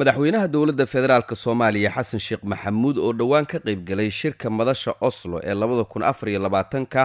madaxweynaha dowladda federaalk soomaaliya xasan sheekh maxamuud oo dhowaan ka qayb galay shirka madasha oslo ee labada kun afar iyo labaatanka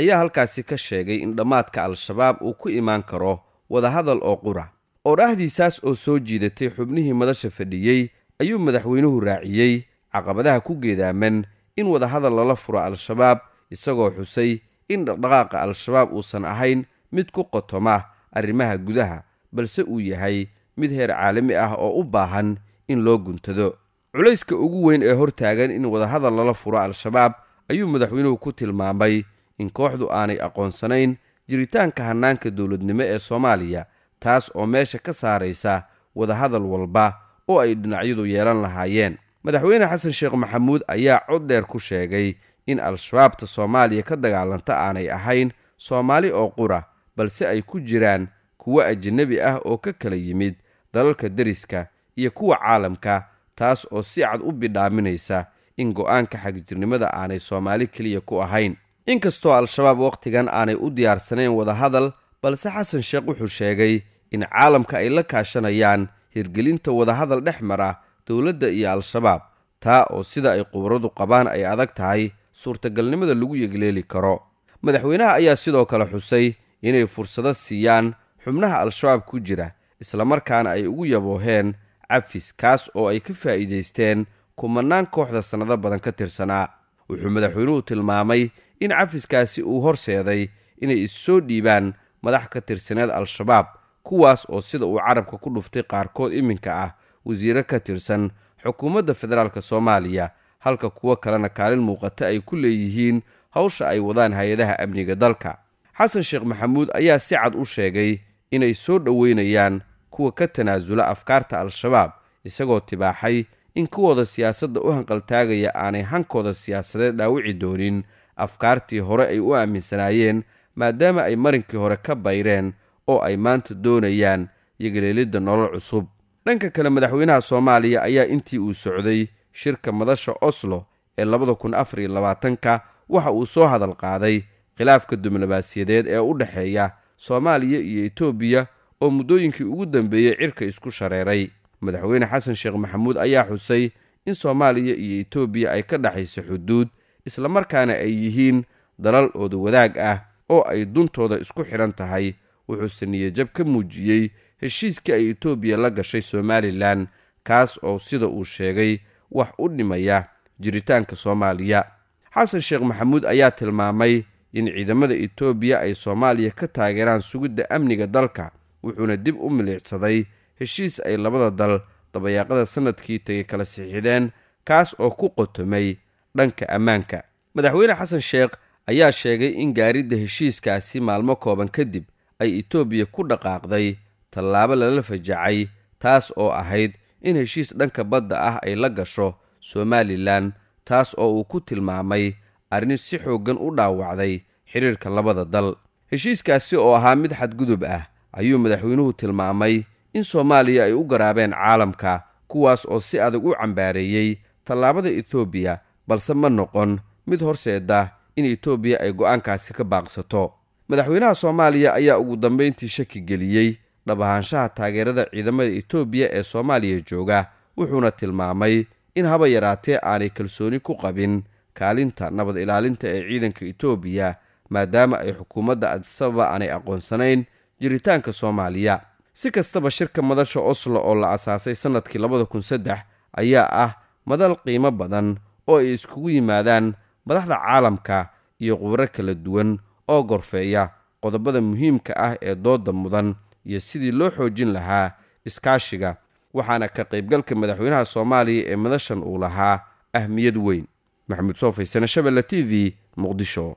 ayaa halkaasi ka sheegay in dhammaadka al-shabaab uu ku imaan karo wadahadal oo qura oodhaahdiisaas oo soo jiidatay xubnihii madasha fadhiyey ayuu madaxweynuhu raaciyey caqabadaha ku geedaaman in wadahadal lala furo al-shabaab isagoo xusay in dhaqdhaqaaqa al-shabaab uusan ahayn mid ku qotoma arrimaha gudaha balse uu yahay mid heer caalami ah oo u baahan in loo guntado culayska ugu weyn ee hortaagan in wadahadal lala furo al-shabaab ayuu madaxweynuhu ku tilmaamay in kooxdu aanay aqoonsanayn jiritaanka hannaanka dowladnimo ee soomaaliya taas oo meesha ka saaraysa wadahadal walba oo ay dhinacyadu yeelan lahaayeen madaxweyne xasan sheekh maxamuud ayaa cod dheer ku sheegay in al-shabaabta soomaaliya ka dagaalanta aanay ahayn soomaali oo qura balse ay ku jiraan kuwo ajanabi ah oo ka kala yimid dalalka dariska iyo kuwa caalamka taas oo si cad u bidhaaminaysa in go-aanka xagjirnimada aanay soomaali keliya ku ahayn inkastoo al-shabaab wakhtigan aanay u diyaarsanayn wadahadal balse xasan sheekh wuxuu sheegay in caalamka ay la kaashanayaan hirgelinta wadahadal dhex mara dowladda iyo al-shabaab taa oo sida ay qubaradu qabaan ay adag tahay suurtagalnimada lagu yegleeli karo madaxweynaha ayaa sidoo kale xusay inay fursado siiyaan xubnaha al-shabaab ku jira islamarkaana ay ugu yabooheen cafis kaas oo ay ka faa'iidaysteen kumanaan kooxda sannado badan ka tirsanaa wuxuu madaxweynuhu tilmaamay in cafiskaasi uu horseeday inay issoo dhiibaan madax ka tirsaneed al-shabaab kuwaas oo sida uu carabka ku dhuftay qaarkood iminka ah wasiiro ka tirsan xukuumadda federaalk soomaaliya halka kuwo kalena kaalin muuqata ay ku leeyihiin hawsha ay wadaan hay-adaha amniga dalka xasan sheekh maxamuud ayaa si cad u sheegay inay soo dhoweynayaan kuwa ka tanaasula afkaarta al-shabaab isagoo tibaaxay in kuwooda siyaasadda u hanqaltaagaya aanay hankooda siyaasadeed dhaawici doonin afkaartii hore ay u aaminsanaayeen maadaama ay marinkii hore ka bayreen oo ay maanta doonayaan yogeleelidda nolol cusub dhanka kale madaxweynaha soomaaliya ayaa intii uu socday shirka madasha oslo ee labada kun afar iyo labaatanka waxa uu soo hadal qaaday khilaafka dumlabaadsyadeed ee u dhexeeya soomaaliya iyo etoobiya oo muddooyinkii ugu dambeeyey cirka isku shareeray madaxweyne xasan sheekh maxamuud ayaa xusay in soomaaliya iyo etoobiya ay ka dhexayso xuduud islamarkaana ay yihiin dalal wadaag ah oo ay duntooda isku xidhan tahay wuxuuse niyajab ka muujiyey heshiiskii ay etoobiya la gashay somalilan kaas oo sida uu sheegay wax u dhimaya jiritaanka soomaaliya xasan sheekh maxamuud ayaa tilmaamay in ciidamada etoobiya ay soomaaliya ka taageeraan sugidda amniga dalka wuxuuna dib u miliicsaday heshiis ay labada dal dabayaaqada sannadkii tegay kala sixideen kaas oo ku qotomay dhanka ammaanka madaxweyne xasan sheekh ayaa sheegay in gaaridda heshiiskaasi maalmo kooban kadib ay etoobiya ku dhaqaaqday tallaabo lala fajacay taas oo ahayd in heshiis dhanka badda ah ay la gasho somalilan taas oo uu ku tilmaamay arrin si xooggan u dhaawacday xiriirka labada dal heshiiskaasi oo ahaa mid xadgudub ah ayuu madaxweynuhu tilmaamay in soomaaliya ay u garaabeen caalamka kuwaas oo si adag u cambaareeyey tallaabada etoobiya balse ma noqon mid horseeda in etoobiya ay go'aankaasi ka baaqsato madaxweynaha soomaaliya ayaa ugu dambayntii shaki geliyey dhabahaanshaha taageerada ciidamada etoobiya ee soomaaliya jooga wuxuuna tilmaamay in haba yaraatee aanay kalsooni ku qabin kaalinta nabad ilaalinta ee ciidanka etoobiya maadaama ay xukuumadda adisababa aanay aqoonsanayn jiritaanka soomaaliya si kastaba shirka madasha oslo oo la asaasay sannadkii labada kun saddex ayaa ah madal qiimo badan oo ay iskugu yimaadaan madaxda caalamka iyo khubaro kala duwan oo gorfeeya qodobada muhiimka ah ee dooda mudan iyo sidii loo xoojin lahaa iskaashiga waxaana ka qaybgalka madaxweynaha soomaaliya ee madashan uu lahaa ahmiyad weyn maxamuud soo faysane shabelle t v muqdisho